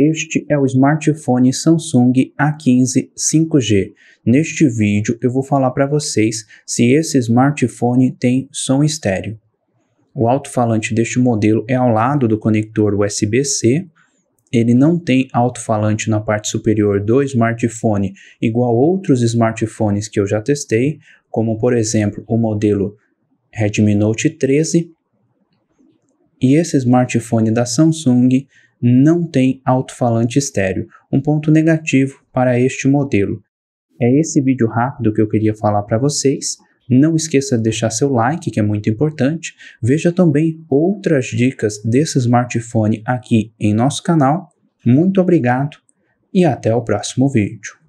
este é o smartphone Samsung A15 5G. Neste vídeo eu vou falar para vocês se esse smartphone tem som estéreo. O alto-falante deste modelo é ao lado do conector USB-C. Ele não tem alto-falante na parte superior do smartphone, igual outros smartphones que eu já testei, como por exemplo o modelo Redmi Note 13. E esse smartphone da Samsung não tem alto-falante estéreo, um ponto negativo para este modelo. É esse vídeo rápido que eu queria falar para vocês. Não esqueça de deixar seu like, que é muito importante. Veja também outras dicas desse smartphone aqui em nosso canal. Muito obrigado e até o próximo vídeo.